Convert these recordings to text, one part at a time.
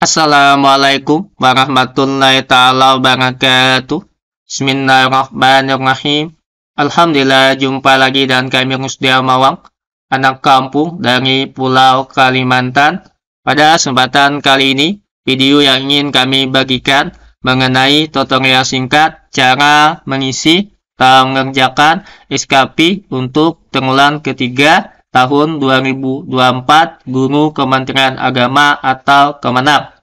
Assalamualaikum warahmatullahi taala wabarakatuh. Bismillahirrahmanirrahim. Alhamdulillah jumpa lagi dan kami Rusdia Mawang, anak kampung dari Pulau Kalimantan. Pada kesempatan kali ini, video yang ingin kami bagikan mengenai tutorial singkat cara mengisi atau mengerjakan SKP untuk tenggelam ketiga tahun 2024 Guru Kementerian Agama atau Kemenap.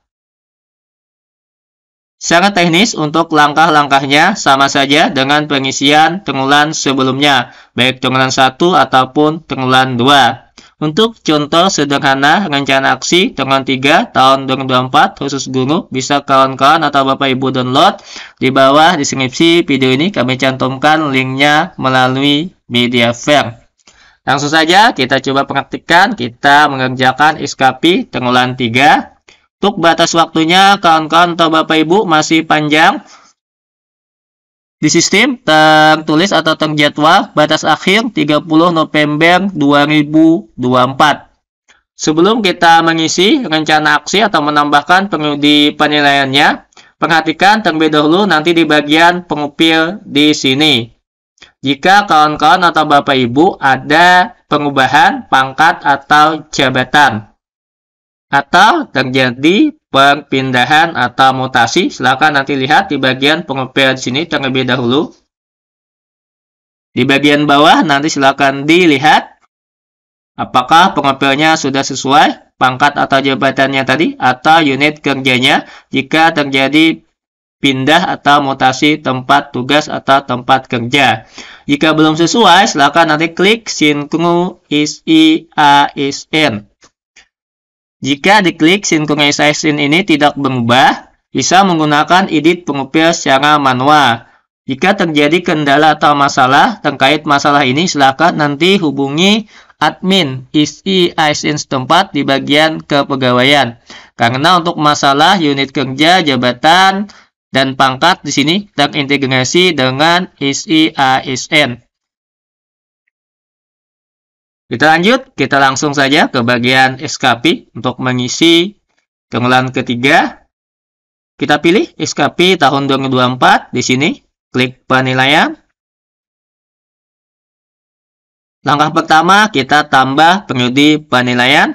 Secara teknis, untuk langkah-langkahnya sama saja dengan pengisian tenggelan sebelumnya, baik tenggelan 1 ataupun tenggelan 2. Untuk contoh sederhana rencana aksi tenggelan 3 tahun 2024 khusus guru, bisa kawan-kawan atau Bapak Ibu download di bawah deskripsi video ini kami cantumkan linknya melalui media fair. Langsung saja kita coba praktikkan, kita mengerjakan iskapi tenggulan 3. Untuk batas waktunya kawan-kawan atau Bapak Ibu masih panjang. Di sistem tertulis atau terjadwal batas akhir 30 November 2024. Sebelum kita mengisi rencana aksi atau menambahkan periode penilaiannya, perhatikan terlebih dahulu nanti di bagian pengupil di sini jika kawan-kawan atau Bapak Ibu ada pengubahan pangkat atau jabatan atau terjadi perpindahan atau mutasi, silakan nanti lihat di bagian pengupayaan sini terlebih dahulu. Di bagian bawah nanti silakan dilihat apakah pengupayaannya sudah sesuai pangkat atau jabatannya tadi atau unit kerjanya. Jika terjadi pindah atau mutasi tempat tugas atau tempat kerja. Jika belum sesuai, silakan nanti klik sinkungu is i a is in. Jika diklik synchronization ini tidak berubah, bisa menggunakan edit pengupil secara manual. Jika terjadi kendala atau masalah terkait masalah ini, silakan nanti hubungi admin isi ISIN setempat di bagian kepegawaian. Karena untuk masalah unit kerja, jabatan, dan pangkat di sini terintegrasi integrasi dengan isi ASN. Kita lanjut, kita langsung saja ke bagian SKP untuk mengisi kemulan ketiga. Kita pilih SKP tahun 2024 di sini, klik penilaian. Langkah pertama kita tambah periode penilaian.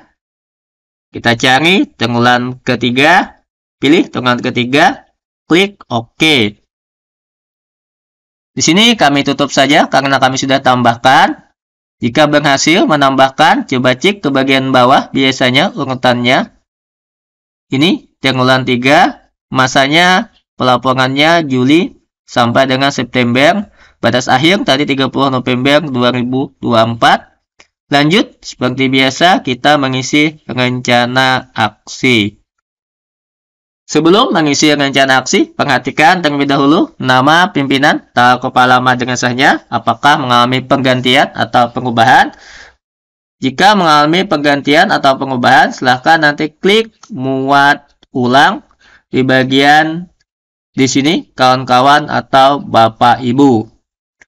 Kita cari tenggelam ketiga, pilih tenggelam ketiga, klik OK. Di sini kami tutup saja karena kami sudah tambahkan. Jika berhasil menambahkan, coba cek ke bagian bawah biasanya urutannya. Ini triangulan 3, masanya pelaporannya Juli sampai dengan September. Batas akhir tadi 30 November 2024. Lanjut, seperti biasa kita mengisi rencana aksi. Sebelum mengisi rencana aksi, perhatikan terlebih dahulu nama pimpinan atau kepala sahnya. apakah mengalami penggantian atau pengubahan. Jika mengalami penggantian atau pengubahan, silahkan nanti klik muat ulang di bagian di sini kawan-kawan atau bapak ibu.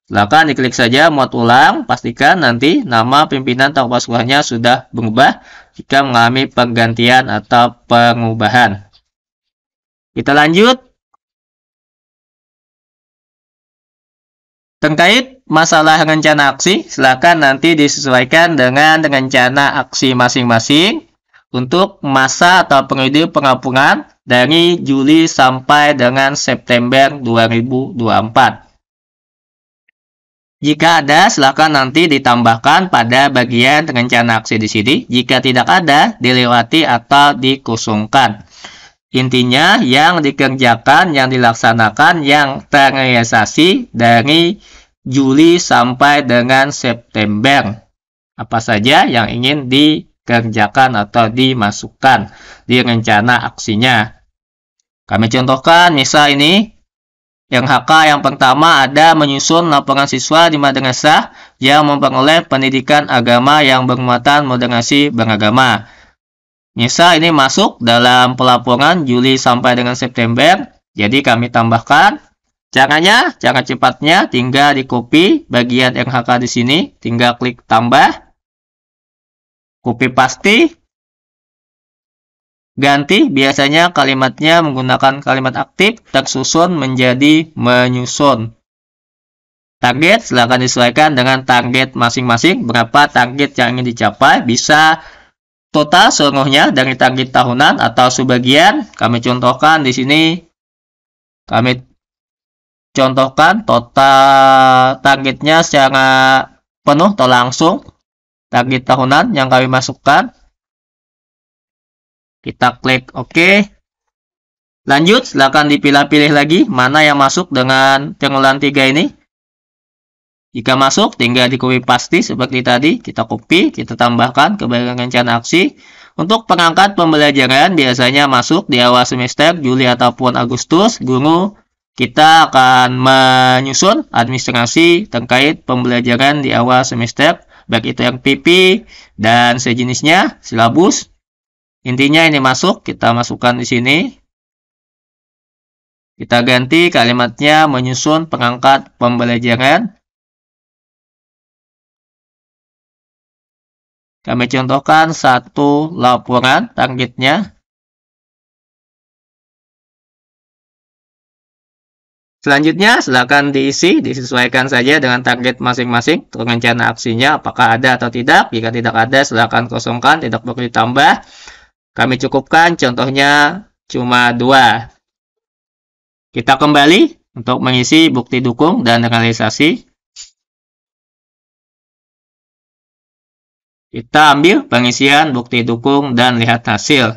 Silahkan diklik saja muat ulang, pastikan nanti nama pimpinan atau kepala sudah berubah jika mengalami penggantian atau pengubahan. Kita lanjut. Terkait masalah rencana aksi, silakan nanti disesuaikan dengan rencana aksi masing-masing untuk masa atau periode pengapungan dari Juli sampai dengan September 2024. Jika ada, silakan nanti ditambahkan pada bagian rencana aksi di sini. Jika tidak ada, dilewati atau dikosongkan. Intinya yang dikerjakan, yang dilaksanakan, yang terrealisasi dari Juli sampai dengan September. Apa saja yang ingin dikerjakan atau dimasukkan di rencana aksinya. Kami contohkan misal ini yang HK yang pertama ada menyusun laporan siswa di madrasah yang memperoleh pendidikan agama yang bermuatan moderasi beragama. NISA ini masuk dalam pelaporan Juli sampai dengan September. Jadi kami tambahkan. Caranya, cara cepatnya tinggal di copy bagian RHK di sini. Tinggal klik tambah. Copy pasti. Ganti biasanya kalimatnya menggunakan kalimat aktif tersusun menjadi menyusun. Target silahkan disesuaikan dengan target masing-masing. Berapa target yang ingin dicapai bisa total seluruhnya dari target tahunan atau sebagian kami contohkan di sini kami contohkan total targetnya secara penuh atau langsung target tahunan yang kami masukkan kita klik OK lanjut silahkan dipilih pilih lagi mana yang masuk dengan pengelolaan tiga ini jika masuk, tinggal di copy pasti seperti tadi, kita copy, kita tambahkan ke bagian rencana aksi. Untuk pengangkat pembelajaran biasanya masuk di awal semester Juli ataupun Agustus, guru kita akan menyusun administrasi terkait pembelajaran di awal semester, baik itu yang PP dan sejenisnya, silabus. Intinya ini masuk, kita masukkan di sini. Kita ganti kalimatnya menyusun pengangkat pembelajaran Kami contohkan satu laporan targetnya. Selanjutnya, silakan diisi, disesuaikan saja dengan target masing-masing, rencana aksinya, apakah ada atau tidak. Jika tidak ada, silakan kosongkan, tidak perlu ditambah. Kami cukupkan, contohnya cuma dua. Kita kembali untuk mengisi bukti dukung dan realisasi. Kita ambil pengisian bukti dukung dan lihat hasil.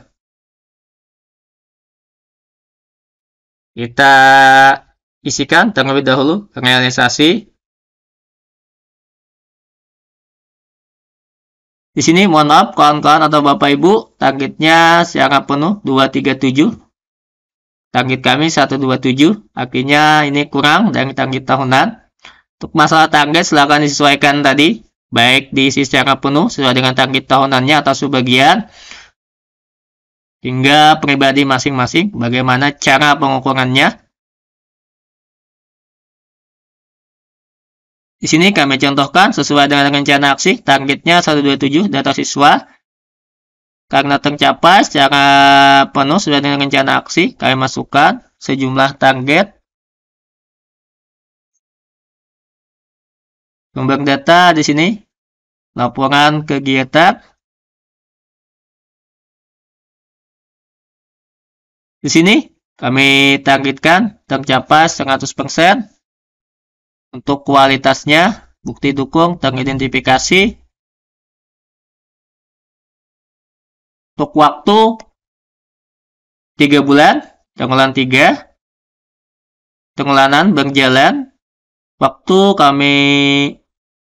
Kita isikan terlebih dahulu realisasi. Di sini mohon maaf kawan-kawan atau Bapak Ibu, targetnya secara penuh 237. Target kami 127, Akhirnya ini kurang dari target tahunan. Untuk masalah target silahkan disesuaikan tadi baik diisi secara penuh sesuai dengan target tahunannya atau sebagian hingga pribadi masing-masing bagaimana cara pengukurannya Di sini kami contohkan sesuai dengan rencana aksi targetnya 127 data siswa karena tercapai secara penuh sesuai dengan rencana aksi kami masukkan sejumlah target sumber data di sini. Laporan kegiatan. Di sini kami targetkan tercapai 100%. Untuk kualitasnya, bukti dukung teridentifikasi. Untuk waktu 3 bulan, tenggelam 3. Tenggelanan berjalan Waktu kami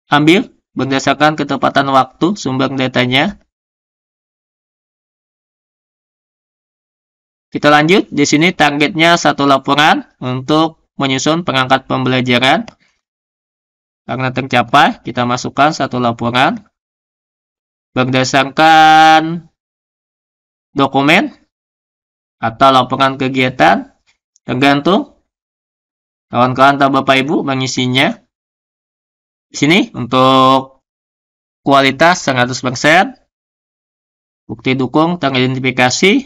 ambil berdasarkan ketepatan waktu sumber datanya. Kita lanjut, di sini targetnya satu laporan untuk menyusun pengangkat pembelajaran. Karena tercapai, kita masukkan satu laporan. Berdasarkan dokumen atau laporan kegiatan, tergantung kawan-kawan atau Bapak Ibu mengisinya. Di sini untuk kualitas 100%, bukti dukung tanggal identifikasi.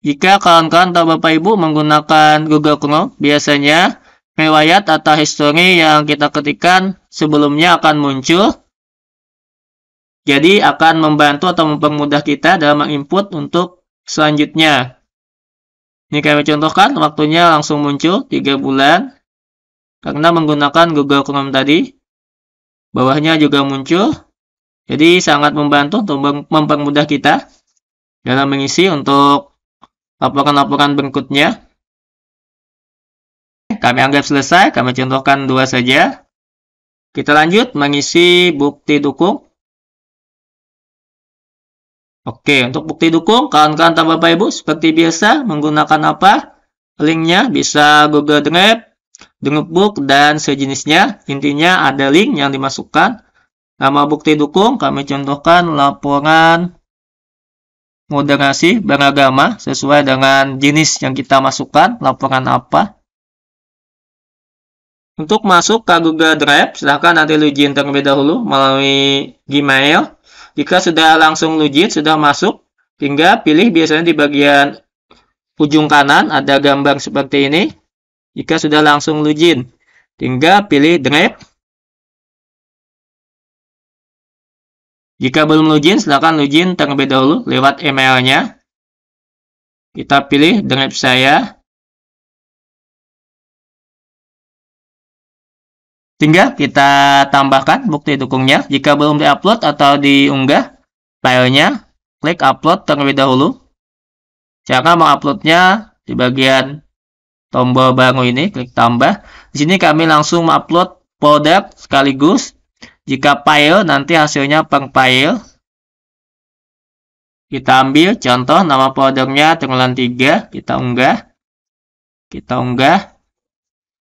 Jika kawan-kawan atau Bapak Ibu menggunakan Google Chrome, biasanya riwayat atau history yang kita ketikkan sebelumnya akan muncul. Jadi akan membantu atau mempermudah kita dalam menginput untuk selanjutnya. Ini kami contohkan waktunya langsung muncul 3 bulan karena menggunakan Google Chrome tadi. Bawahnya juga muncul. Jadi sangat membantu untuk mempermudah kita dalam mengisi untuk laporan-laporan berikutnya. Kami anggap selesai, kami contohkan dua saja. Kita lanjut mengisi bukti dukung Oke, untuk bukti dukung, kawan-kawan tambah Bapak Ibu seperti biasa menggunakan apa? Linknya bisa Google Drive, Notebook, dan sejenisnya. Intinya ada link yang dimasukkan. Nama bukti dukung kami contohkan laporan moderasi beragama sesuai dengan jenis yang kita masukkan, laporan apa. Untuk masuk ke Google Drive, silahkan nanti login terlebih dahulu melalui Gmail. Jika sudah langsung login, sudah masuk, hingga pilih biasanya di bagian ujung kanan ada gambar seperti ini. Jika sudah langsung login, tinggal pilih Drive. Jika belum login, silahkan login terlebih dahulu lewat emailnya. Kita pilih Drive saya. Tinggal kita tambahkan bukti dukungnya. Jika belum diupload atau diunggah filenya, klik upload terlebih dahulu. mau menguploadnya di bagian tombol baru ini, klik tambah. Di sini kami langsung upload produk sekaligus. Jika file, nanti hasilnya per file. Kita ambil contoh nama produknya tenggelan 3, kita unggah. Kita unggah.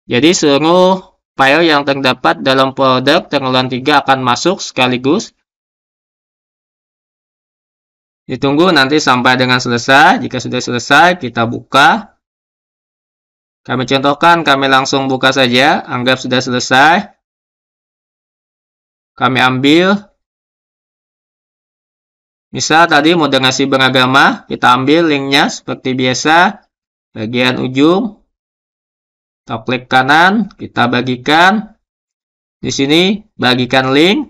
Jadi seluruh File yang terdapat dalam produk tenggelam 3 akan masuk sekaligus. Ditunggu nanti sampai dengan selesai. Jika sudah selesai, kita buka. Kami contohkan, kami langsung buka saja. Anggap sudah selesai. Kami ambil. Misal tadi mau beragama, kita ambil linknya seperti biasa. Bagian ujung, kita klik kanan, kita bagikan. Di sini bagikan link.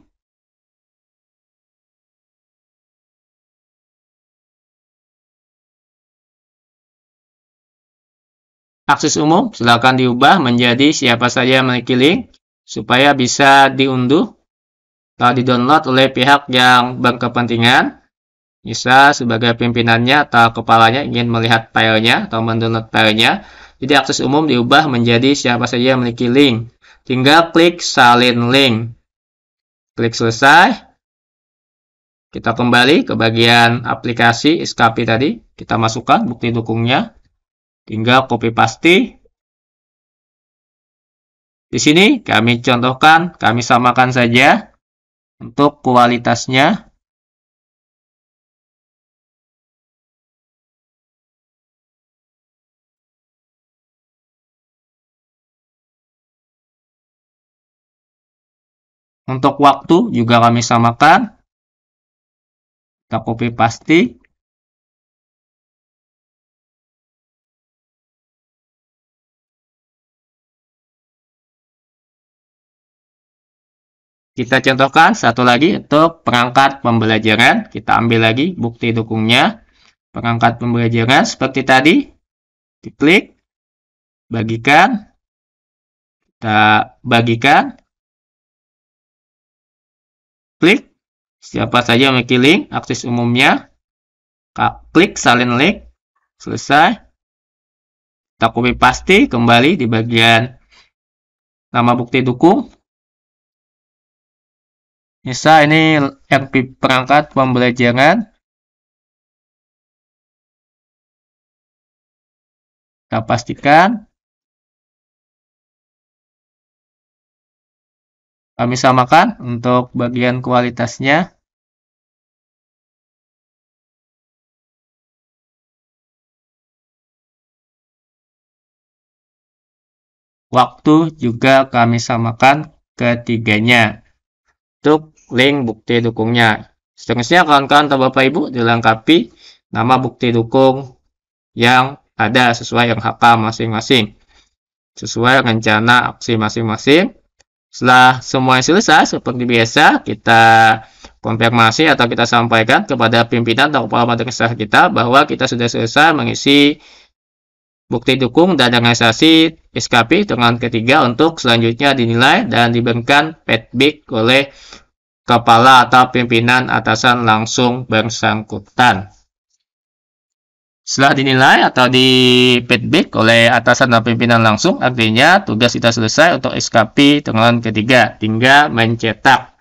Akses umum silakan diubah menjadi siapa saja yang memiliki link supaya bisa diunduh atau didownload oleh pihak yang berkepentingan. Bisa sebagai pimpinannya atau kepalanya ingin melihat filenya atau mendownload filenya. Jadi akses umum diubah menjadi siapa saja yang memiliki link. Tinggal klik salin link. Klik selesai. Kita kembali ke bagian aplikasi SKP tadi. Kita masukkan bukti dukungnya. Tinggal copy paste. Di sini kami contohkan, kami samakan saja untuk kualitasnya Untuk waktu juga kami samakan. Kita copy pasti. Kita contohkan satu lagi untuk perangkat pembelajaran. Kita ambil lagi bukti dukungnya. Perangkat pembelajaran seperti tadi. Diklik. Bagikan. Kita bagikan Klik siapa saja memiliki link, akses umumnya. Klik salin link, selesai. Kita copy paste kembali di bagian nama bukti dukung. Nisa ini RP perangkat pembelajaran. Kita pastikan kami samakan untuk bagian kualitasnya. Waktu juga kami samakan ketiganya untuk link bukti dukungnya. Seterusnya kawan-kawan atau Bapak Ibu dilengkapi nama bukti dukung yang ada sesuai yang HK masing-masing sesuai rencana aksi masing-masing setelah semuanya selesai, seperti biasa, kita konfirmasi atau kita sampaikan kepada pimpinan atau kepala madrasah kita bahwa kita sudah selesai mengisi bukti dukung dan organisasi SKP dengan ketiga untuk selanjutnya dinilai dan diberikan feedback oleh kepala atau pimpinan atasan langsung bersangkutan. Setelah dinilai atau di feedback oleh atasan dan pimpinan langsung, artinya tugas kita selesai untuk SKP tanggalan ketiga. Tinggal mencetak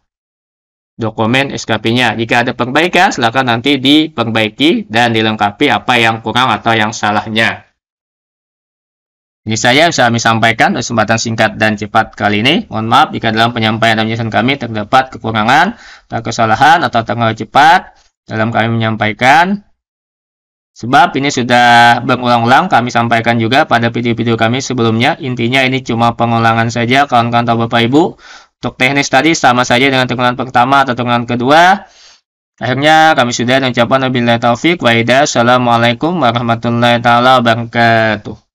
dokumen SKP-nya. Jika ada perbaikan, silakan nanti diperbaiki dan dilengkapi apa yang kurang atau yang salahnya. Ini saya bisa kami sampaikan kesempatan singkat dan cepat kali ini. Mohon maaf jika dalam penyampaian dan penyelesaian kami terdapat kekurangan, atau kesalahan, atau tanggal cepat dalam kami menyampaikan. Sebab ini sudah berulang-ulang kami sampaikan juga pada video-video kami sebelumnya. Intinya ini cuma pengulangan saja kawan-kawan atau Bapak Ibu. Untuk teknis tadi sama saja dengan teguran pertama atau teguran kedua. Akhirnya kami sudah mengucapkan wabillahi taufik wa Assalamualaikum warahmatullahi wabarakatuh.